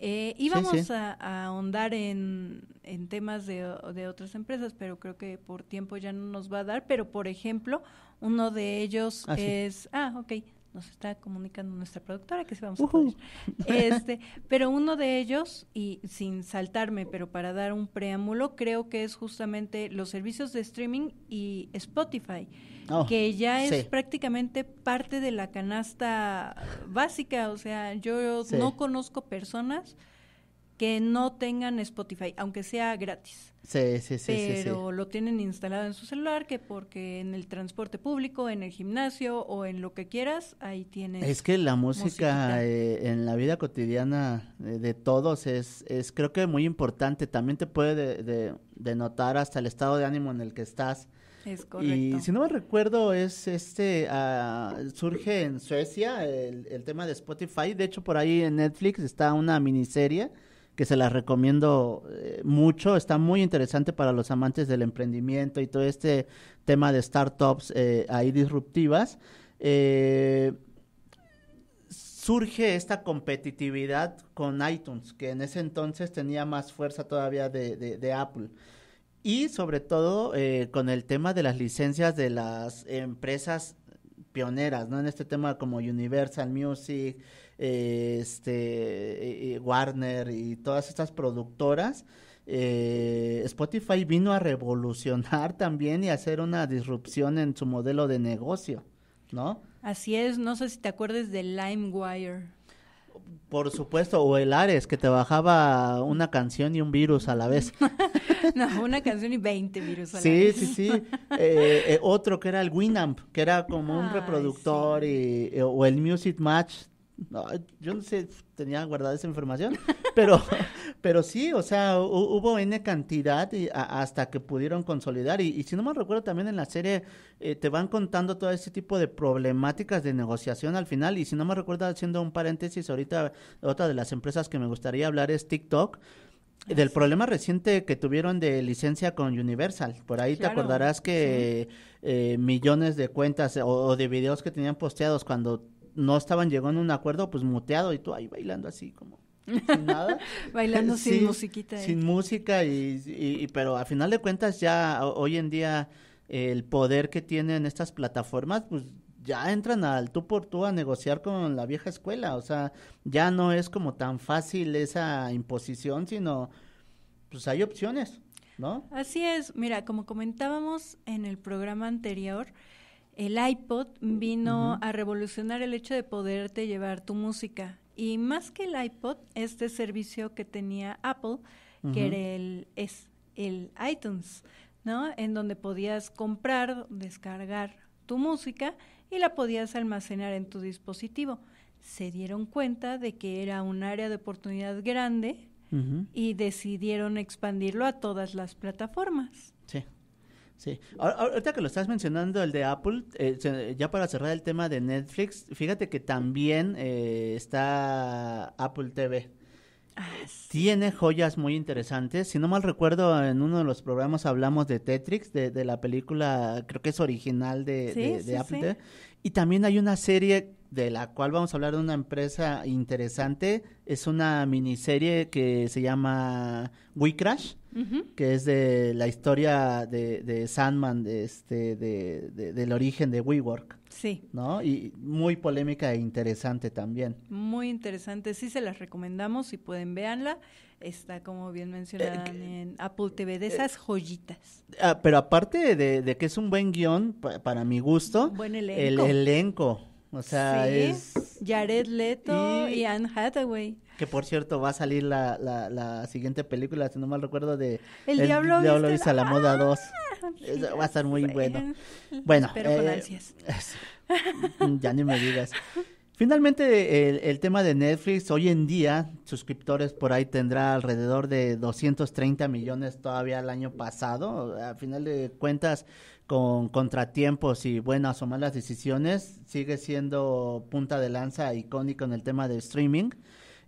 Eh, íbamos A, ahondar en, temas de, de, otras empresas, pero creo que por tiempo ya no nos va a dar, pero por ejemplo, uno de ellos ah, es... Ah, ok nos está comunicando nuestra productora que se vamos a poner. Este, pero uno de ellos, y sin saltarme, pero para dar un preámbulo, creo que es justamente los servicios de streaming y Spotify, oh, que ya es prácticamente parte de la canasta básica. O sea, yo no conozco personas que no tengan Spotify, aunque sea gratis. Sí, sí, sí. Pero lo tienen instalado en su celular, que porque en el transporte público, en el gimnasio o en lo que quieras, ahí tienes. Es que la música eh, en la vida cotidiana eh, de todos es, es, creo que muy importante. También te puede denotar de, hasta el estado de ánimo en el que estás. Es correcto. Y si no me recuerdo, es este, ah, surge en Suecia el, el tema de Spotify. De hecho, por ahí en Netflix está una miniserie que se las recomiendo eh, mucho. Está muy interesante para los amantes del emprendimiento y todo este tema de startups eh, ahí disruptivas. Eh, surge esta competitividad con iTunes, que en ese entonces tenía más fuerza todavía de, de Apple. Y sobre todo con el tema de las licencias de las empresas pioneras, ¿no? En este tema como Universal Music, eh, este, eh, eh, Warner y todas estas productoras, Spotify vino a revolucionar también y hacer una disrupción en su modelo de negocio, ¿no? Así es, no sé si te acuerdes de LimeWire. Por supuesto, o el Ares, que te bajaba una canción y un virus a la vez. no, una canción y 20 virus a la vez. Sí, sí, sí. otro que era el Winamp, que era como un reproductor y, o el Music Match no, yo no sé, tenía guardada esa información, pero, pero sí, o sea, hubo N cantidad hasta que pudieron consolidar. Y, y si no me recuerdo, también en la serie eh, te van contando todo ese tipo de problemáticas de negociación al final. Y si no me recuerdo, haciendo un paréntesis, ahorita otra de las empresas que me gustaría hablar es TikTok. Ah, del problema reciente que tuvieron de licencia con Universal. Por ahí te acordarás que eh, millones de cuentas o, de videos que tenían posteados cuando no estaban llegando a un acuerdo, pues muteado y tú ahí bailando así como sin nada. bailando sin musiquita. Sin música, y, pero a final de cuentas ya hoy en día eh, el poder que tienen estas plataformas, pues ya entran al tú por tú a negociar con la vieja escuela, o sea, ya no es como tan fácil esa imposición, sino pues hay opciones, ¿no? Así es, mira, como comentábamos en el programa anterior, el iPod vino a revolucionar el hecho de poderte llevar tu música. Y más que el iPod, este servicio que tenía Apple, que era el, es el iTunes, ¿no? En donde podías comprar, descargar tu música y la podías almacenar en tu dispositivo. Se dieron cuenta de que era un área de oportunidad grande y decidieron expandirlo a todas las plataformas. Sí. Sí, ahorita que lo estás mencionando, el de Apple, eh, ya para cerrar el tema de Netflix, fíjate que también eh, está Apple TV. Ah, Tiene joyas muy interesantes. Si no mal recuerdo, en uno de los programas hablamos de Tetrix, de, la película, creo que es original de, Apple TV. Y también hay una serie de la cual vamos a hablar de una empresa interesante. Es una miniserie que se llama We Crash que es de la historia de, Sandman, de este, de, del origen de WeWork. Sí. ¿No? Y muy polémica e interesante también. Muy interesante, sí se las recomendamos, si pueden véanla. Está, como bien mencionada eh, en Apple TV, de eh, esas joyitas. Ah, pero aparte de, que es un buen guión, para mi gusto, el elenco. O sea, sí. es... Jared Leto y Anne Hathaway. Que por cierto, va a salir la, la, siguiente película, si no mal recuerdo, de El, Diablo, viste a la, moda 2. Ah, va a estar muy bueno. Bueno. Pero eh, ya ni me digas. Finalmente, el, tema de Netflix, hoy en día, suscriptores por ahí tendrá alrededor de 230 millones todavía el año pasado. A final de cuentas, con contratiempos y buenas o malas decisiones, sigue siendo punta de lanza icónico en el tema de streaming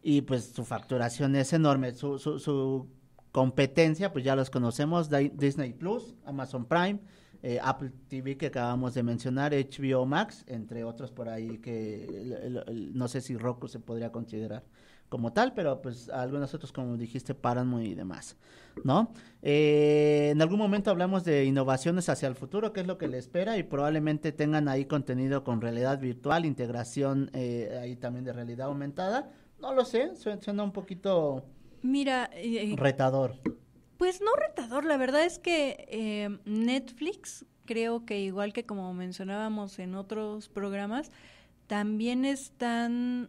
y pues su facturación es enorme. Su, su, competencia, pues ya los conocemos, Disney Plus, Amazon Prime, eh, Apple TV que acabamos de mencionar, HBO Max, entre otros por ahí que no sé si Roku se podría considerar como tal, pero pues algunos otros, como dijiste, paran y demás, ¿no? Eh, en algún momento hablamos de innovaciones hacia el futuro, ¿qué es lo que le espera, y probablemente tengan ahí contenido con realidad virtual, integración eh, ahí también de realidad aumentada, no lo sé, suena un poquito... Mira... Eh, eh, retador. Pues no retador, la verdad es que em, Netflix, creo que igual que como mencionábamos en otros programas, también están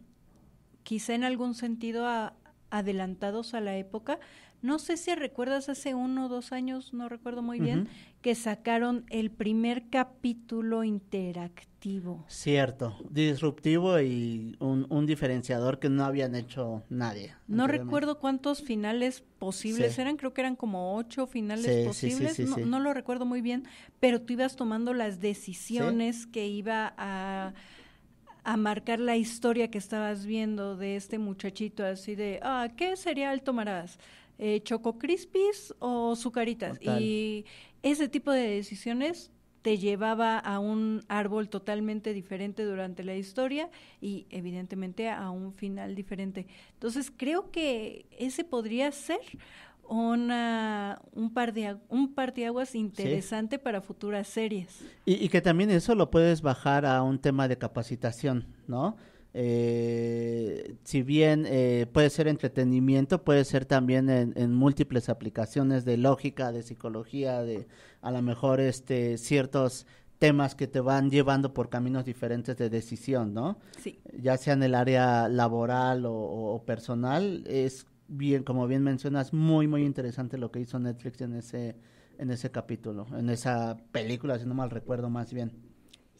quizá en algún sentido adelantados a la época. No sé si recuerdas hace uno o dos años, no recuerdo muy bien, que sacaron el primer capítulo interactivo. Cierto, disruptivo y un, diferenciador que no habían hecho nadie. No recuerdo cuántos finales posibles eran, creo que eran como ocho finales posibles, no, lo recuerdo muy bien, pero tú ibas tomando las decisiones que iba a marcar la historia que estabas viendo de este muchachito así de, ah, ¿qué cereal tomarás? Eh, ¿Choco Crispis o Zucaritas? y, ese tipo de decisiones te llevaba a un árbol totalmente diferente durante la historia y evidentemente a un final diferente. Entonces creo que ese podría ser un, par de, un aguas interesante para futuras series. y, que también eso lo puedes bajar a un tema de capacitación, ¿no? Eh, si bien eh, puede ser entretenimiento, puede ser también en, múltiples aplicaciones de lógica, de psicología, de a lo mejor este ciertos temas que te van llevando por caminos diferentes de decisión, ¿no? Sí. Ya sea en el área laboral o, o personal, es bien, como bien mencionas, muy, muy interesante lo que hizo Netflix en ese, en ese capítulo, en esa película, si no mal recuerdo más bien.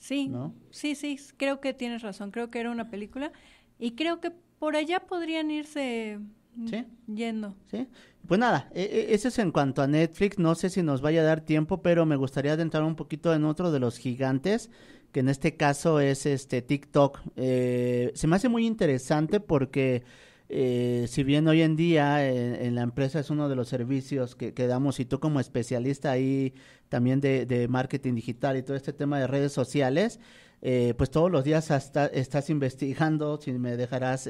Sí, sí, sí, creo que tienes razón, creo que era una película y creo que por allá podrían irse mm, yendo. Sí. Pues nada, e, e, eso es en cuanto a Netflix. No sé si nos vaya a dar tiempo, pero me gustaría adentrar un poquito en otro de los gigantes, que en este caso es este TikTok. Eh, se me hace muy interesante porque eh, si bien hoy en día eh, en, la empresa es uno de los servicios que, damos, y tú como especialista ahí también de, marketing digital y todo este tema de redes sociales, eh, pues todos los días hasta estás investigando, si me dejarás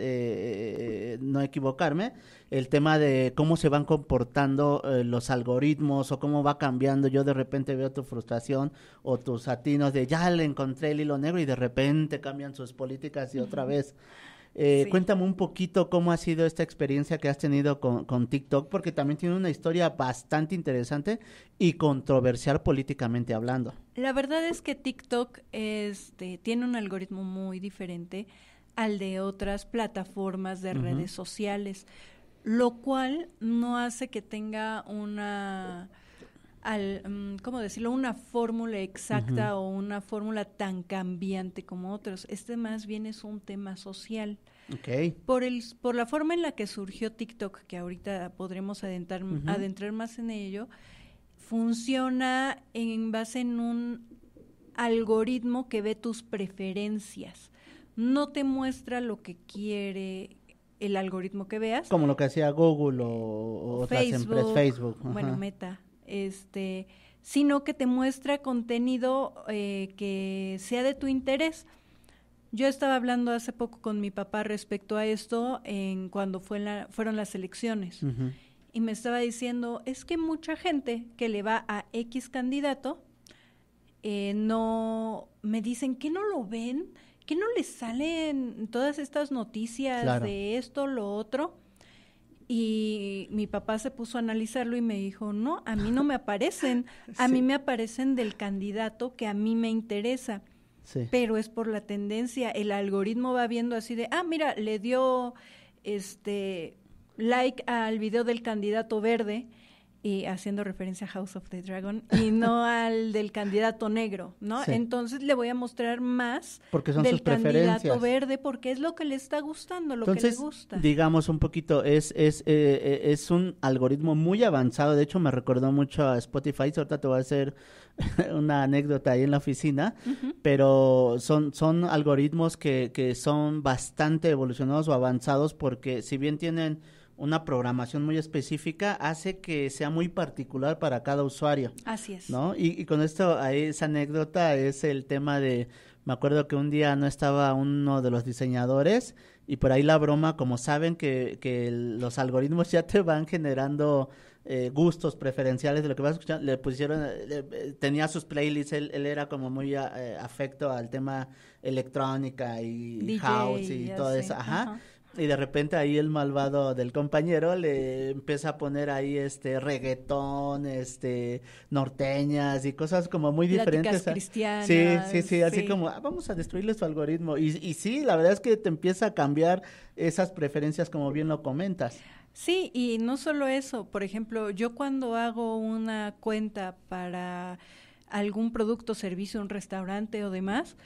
no equivocarme, el tema de cómo se van comportando los algoritmos o cómo va cambiando. Yo de repente veo tu frustración o tus atinos de ya le encontré el hilo negro y de repente cambian sus políticas y otra vez. Eh, cuéntame un poquito cómo ha sido esta experiencia que has tenido con, TikTok, porque también tiene una historia bastante interesante y controversial políticamente hablando. La verdad es que TikTok este, tiene un algoritmo muy diferente al de otras plataformas de redes sociales, lo cual no hace que tenga una al, mm, ¿cómo decirlo?, una fórmula exacta o una fórmula tan cambiante como otros. Este más bien es un tema social. Por, el, por la forma en la que surgió TikTok, que ahorita podremos adentrar, adentrar más en ello, funciona en base en un algoritmo que ve tus preferencias. No te muestra lo que quiere el algoritmo que veas. Como lo que hacía Google o, Facebook, Bueno, Meta este, sino que te muestra contenido eh, que sea de tu interés. Yo estaba hablando hace poco con mi papá respecto a esto en cuando fueron las elecciones. Y me estaba diciendo, es que mucha gente que le va a X candidato, eh, no, me dicen que no lo ven, que no les salen todas estas noticias de esto, lo otro. Y mi papá se puso a analizarlo y me dijo, no, a mí no me aparecen, a mí me aparecen del candidato que a mí me interesa. Pero es por la tendencia, el algoritmo va viendo así de, ah, mira, le dio este like al video del candidato verde y haciendo referencia a House of the Dragon y no al del candidato negro, ¿no? Entonces le voy a mostrar más porque del candidato verde porque es lo que le está gustando, lo que le gusta. Digamos un poquito, es, es, eh, eh, es un algoritmo muy avanzado, de hecho me recordó mucho a Spotify, ahorita te voy a hacer una anécdota ahí en la oficina, pero son, son algoritmos que, que son bastante evolucionados o avanzados porque si bien tienen una programación muy específica hace que sea muy particular para cada usuario. Así es. ¿No? Y, con esto, ahí, esa anécdota es el tema de, me acuerdo que un día no estaba uno de los diseñadores y por ahí la broma, como saben que, que los algoritmos ya te van generando eh, gustos preferenciales de lo que vas escuchando le pusieron, eh, tenía sus playlists, él, era como muy eh, afecto al tema electrónica y house y todo eso, ajá. Y de repente ahí el malvado del compañero le empieza a poner ahí este reggaetón, este norteñas y cosas como muy diferentes. sí, sí, sí, así como ah, vamos a destruirle su algoritmo. Y, y sí, la verdad es que te empieza a cambiar esas preferencias como bien lo comentas. Sí, y no solo eso, por ejemplo, yo cuando hago una cuenta para algún producto, servicio, un restaurante o demás,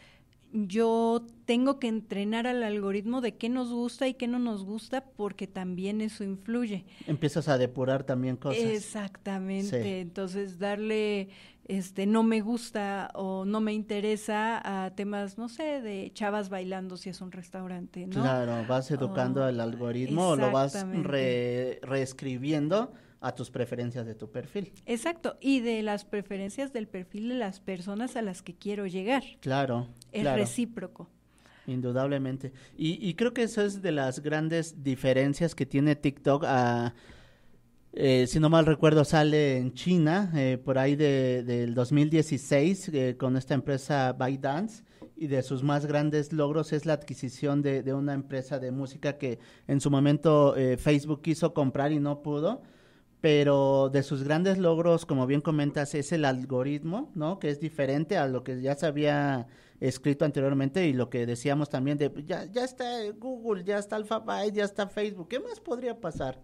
yo tengo que entrenar al algoritmo de qué nos gusta y qué no nos gusta porque también eso influye. Empiezas a depurar también cosas. Exactamente, entonces darle este no me gusta o no me interesa a temas, no sé, de chavas bailando si es un restaurante, ¿no? Claro, vas educando al algoritmo o lo vas reescribiendo a tus preferencias de tu perfil. Exacto, y de las preferencias del perfil de las personas a las que quiero llegar. Claro. Es recíproco. Indudablemente. Y, creo que eso es de las grandes diferencias que tiene TikTok eh, si no mal recuerdo, sale en China, eh, por ahí del 2016, eh, con esta empresa ByteDance, y de sus más grandes logros es la adquisición de, de una empresa de música que en su momento Facebook quiso comprar y no pudo pero de sus grandes logros, como bien comentas, es el algoritmo, ¿no? Que es diferente a lo que ya se había escrito anteriormente y lo que decíamos también de pues, ya, está Google, ya está Alphabet, ya está Facebook, ¿qué más podría pasar?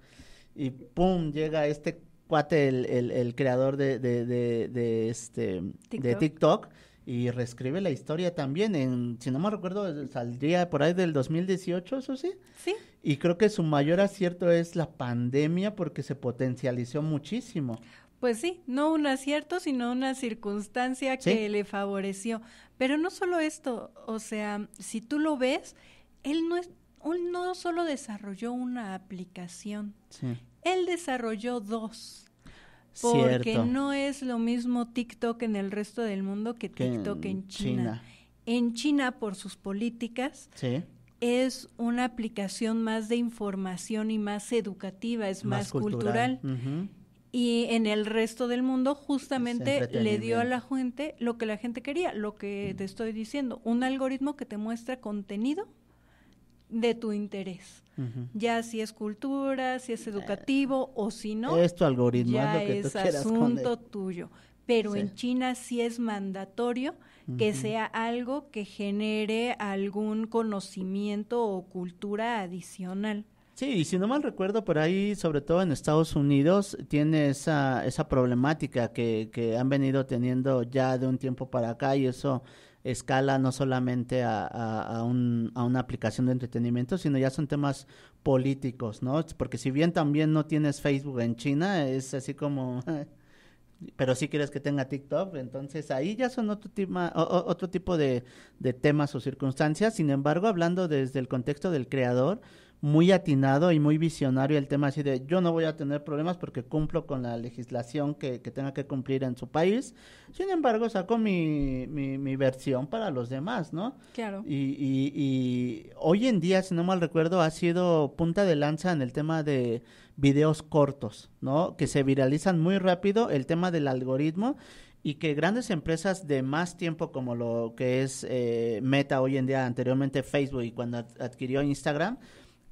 Y pum, llega este cuate, el, el, creador de, de, de, de este, TikTok. de TikTok, y reescribe la historia también. En, si no me recuerdo, saldría por ahí del 2018, eso sí. Sí. Y creo que su mayor acierto es la pandemia porque se potencializó muchísimo. Pues sí, no un acierto, sino una circunstancia que le favoreció. Pero no solo esto, o sea, si tú lo ves, él no, es, no solo desarrolló una aplicación, sí. él desarrolló dos. Porque no es lo mismo TikTok en el resto del mundo que TikTok en, China. En China, por sus políticas, sí es una aplicación más de información y más educativa, es más, cultural. Y en el resto del mundo justamente le dio a la gente lo que la gente quería, lo que te estoy diciendo, un algoritmo que te muestra contenido de tu interés. Ya si es cultura, si es educativo o si no. esto algoritmo, es, asunto tuyo pero en China sí es mandatorio que sea algo que genere algún conocimiento o cultura adicional. Sí, y si no mal recuerdo, por ahí, sobre todo en Estados Unidos, tiene esa, esa problemática que, han venido teniendo ya de un tiempo para acá y eso escala no solamente a, a, una aplicación de entretenimiento, sino ya son temas políticos, ¿no? Porque si bien también no tienes Facebook en China, es así como... pero si sí quieres que tenga TikTok, entonces ahí ya son otro, otro tipo de temas o circunstancias. Sin embargo, hablando desde el contexto del creador, muy atinado y muy visionario el tema así de yo no voy a tener problemas porque cumplo con la legislación que, tenga que cumplir en su país. Sin embargo, saco mi, mi, versión para los demás, ¿no? Claro. Y, y, hoy en día, si no mal recuerdo, ha sido punta de lanza en el tema de videos cortos, ¿no? Que se viralizan muy rápido, el tema del algoritmo y que grandes empresas de más tiempo como lo que es eh, Meta hoy en día, anteriormente Facebook y cuando adquirió Instagram,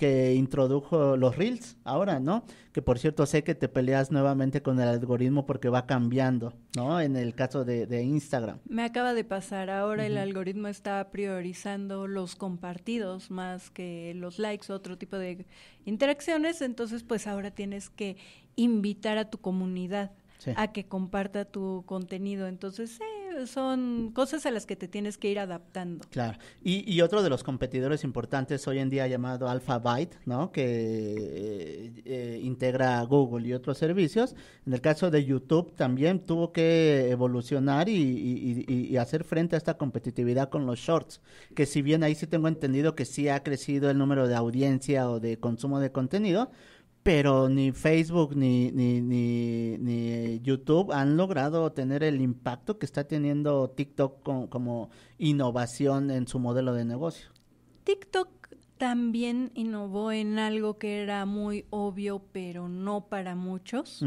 que introdujo los Reels ahora, ¿no? Que por cierto sé que te peleas nuevamente con el algoritmo porque va cambiando, ¿no? En el caso de, Instagram. Me acaba de pasar, ahora el algoritmo está priorizando los compartidos más que los likes, otro tipo de interacciones, entonces pues ahora tienes que invitar a tu comunidad. a que comparta tu contenido. Entonces, son cosas a las que te tienes que ir adaptando. Claro. Y, otro de los competidores importantes hoy en día llamado Alphabyte, ¿no? Que eh, eh, integra Google y otros servicios. En el caso de YouTube también tuvo que evolucionar y, y, hacer frente a esta competitividad con los shorts, que si bien ahí sí tengo entendido que sí ha crecido el número de audiencia o de consumo de contenido, pero ni Facebook ni, ni, ni, YouTube han logrado tener el impacto que está teniendo TikTok como innovación en su modelo de negocio. TikTok también innovó en algo que era muy obvio, pero no para muchos,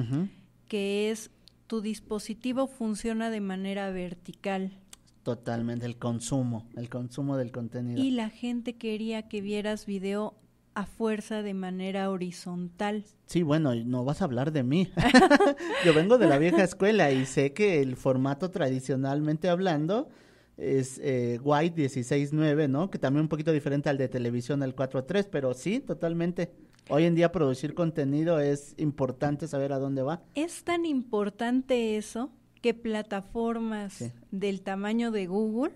que es tu dispositivo funciona de manera vertical. Totalmente, el consumo, el consumo del contenido. Y la gente quería que vieras video a fuerza de manera horizontal. Sí, bueno, no vas a hablar de mí. Yo vengo de la vieja escuela y sé que el formato tradicionalmente hablando es eh, White 16.9, ¿no? Que también un poquito diferente al de televisión, el 4.3, pero sí, totalmente. Hoy en día producir contenido es importante saber a dónde va. Es tan importante eso que plataformas del tamaño de Google,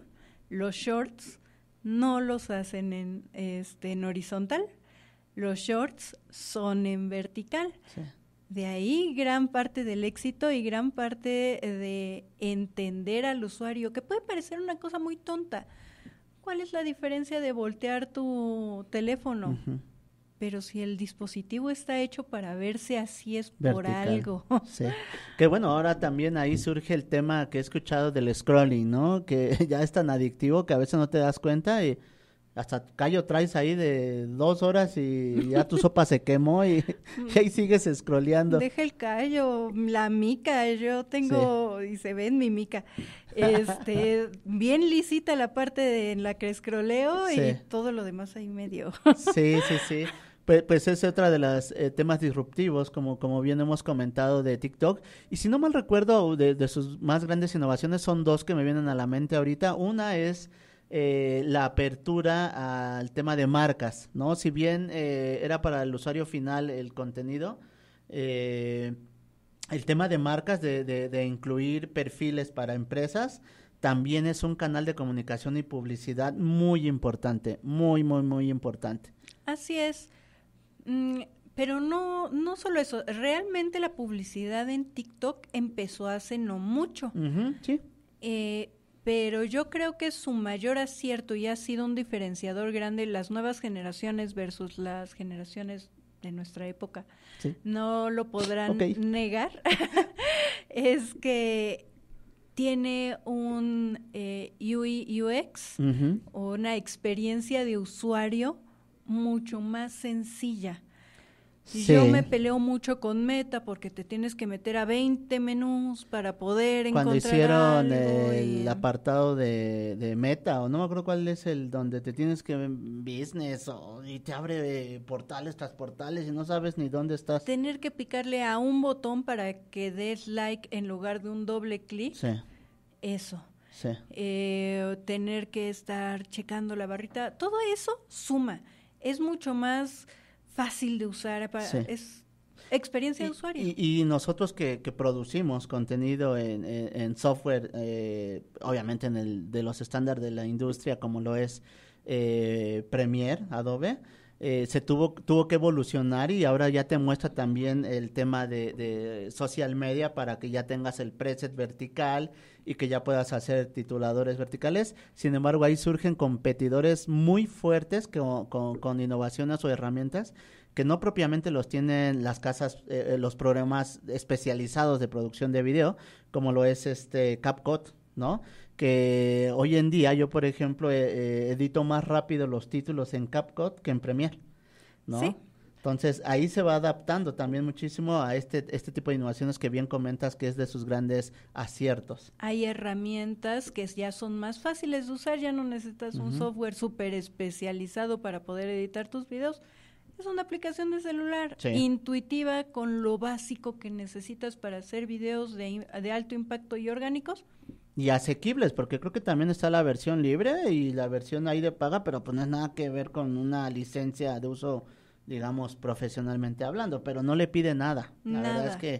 los shorts, no los hacen en, este, en horizontal los shorts son en vertical. De ahí gran parte del éxito y gran parte de entender al usuario, que puede parecer una cosa muy tonta. ¿Cuál es la diferencia de voltear tu teléfono? Pero si el dispositivo está hecho para verse así es por algo. Que bueno, ahora también ahí surge el tema que he escuchado del scrolling, ¿no? Que ya es tan adictivo que a veces no te das cuenta y hasta callo traes ahí de dos horas y ya tu sopa se quemó y, ahí sigues escroleando. Deja el callo, la mica, yo tengo, y se ve en mi mica, este, bien lisita la parte de en la que escroleo y todo lo demás ahí medio. sí, sí, sí. Pues, pues es otra de las eh, temas disruptivos, como, como bien hemos comentado de TikTok. Y si no mal recuerdo, de sus más grandes innovaciones son dos que me vienen a la mente ahorita. Una es eh, la apertura al tema de marcas, ¿no? Si bien eh, era para el usuario final el contenido, eh, el tema de marcas, de, de, incluir perfiles para empresas, también es un canal de comunicación y publicidad muy importante, muy, muy, muy importante. Así es. Mm, pero no, no solo eso, realmente la publicidad en TikTok empezó hace no mucho. sí pero yo creo que su mayor acierto y ha sido un diferenciador grande las nuevas generaciones versus las generaciones de nuestra época, no lo podrán negar, es que tiene un eh, UI, UX, o una experiencia de usuario mucho más sencilla. Sí. Yo me peleo mucho con Meta porque te tienes que meter a 20 menús para poder Cuando encontrar. Cuando hicieron el apartado de, de, Meta, o no me acuerdo cuál es el donde te tienes que business o, y te abre portales tras portales y no sabes ni dónde estás. Tener que picarle a un botón para que des like en lugar de un doble clic. Sí. Eso. Sí. Eh, tener que estar checando la barrita. Todo eso suma. Es mucho más fácil de usar, es experiencia de usuario. Y, nosotros que, producimos contenido en, en, software, eh, obviamente en el, de los estándares de la industria, como lo es eh, Premiere, Adobe, eh, se tuvo, tuvo que evolucionar y ahora ya te muestra también el tema de, social media para que ya tengas el preset vertical y que ya puedas hacer tituladores verticales. Sin embargo, ahí surgen competidores muy fuertes que, con, innovaciones o herramientas que no propiamente los tienen las casas, eh, eh, los programas especializados de producción de video, como lo es este CapCut, ¿no? que hoy en día yo, por ejemplo, eh, eh, edito más rápido los títulos en CapCut que en Premiere, ¿no? Entonces ahí se va adaptando también muchísimo a este, este tipo de innovaciones que bien comentas que es de sus grandes aciertos. Hay herramientas que ya son más fáciles de usar, ya no necesitas un software súper especializado para poder editar tus videos. Es una aplicación de celular intuitiva con lo básico que necesitas para hacer videos de, de alto impacto y orgánicos y asequibles, porque creo que también está la versión libre y la versión ahí de paga, pero pues no es nada que ver con una licencia de uso, digamos, profesionalmente hablando, pero no le pide nada. La verdad es que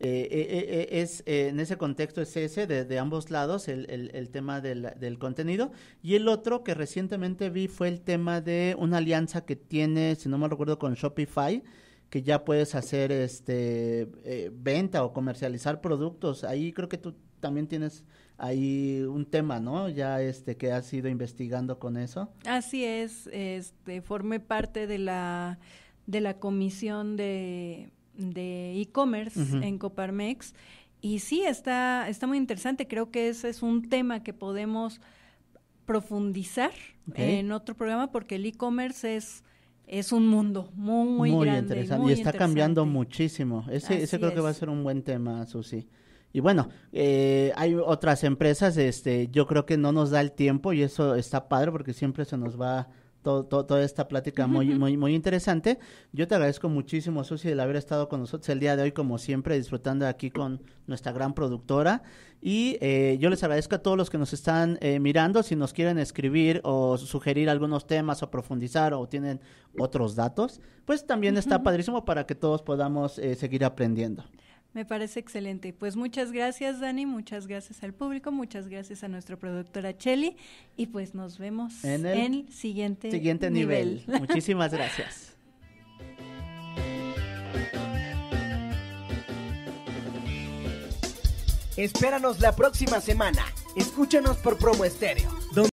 eh, eh, eh, es en ese contexto es ese de, ambos lados el, el, el tema del, contenido y el otro que recientemente vi fue el tema de una alianza que tiene si no me recuerdo con Shopify que ya puedes hacer este venta o comercializar productos ahí creo que tú también tienes hay un tema, ¿no? Ya este que has ido investigando con eso. Así es, este formé parte de la de la comisión de e-commerce de e commerce en Coparmex y sí está está muy interesante, creo que ese es un tema que podemos profundizar en otro programa porque el e-commerce es es un mundo muy, muy, grande. Interesante. Y, está cambiando muchísimo. Ese, creo que va a ser un buen tema, Susi. Y bueno, eh, hay otras empresas, este, yo creo que no nos da el tiempo y eso está padre porque siempre se nos va toda esta plática muy, muy, muy interesante. Yo te agradezco muchísimo, Susi, de haber estado con nosotros el día de hoy, como siempre, disfrutando aquí con nuestra gran productora. Y eh, yo les agradezco a todos los que nos están eh, mirando. Si nos quieren escribir o sugerir algunos temas o profundizar o tienen otros datos, pues también está padrísimo para que todos podamos seguir aprendiendo. Me parece excelente. Pues muchas gracias, Dani, muchas gracias al público, muchas gracias a nuestro productora Chelly y pues nos vemos en el, siguiente, siguiente nivel. Muchísimas gracias. Espéranos la próxima semana. Escúchanos por Promo Estéreo.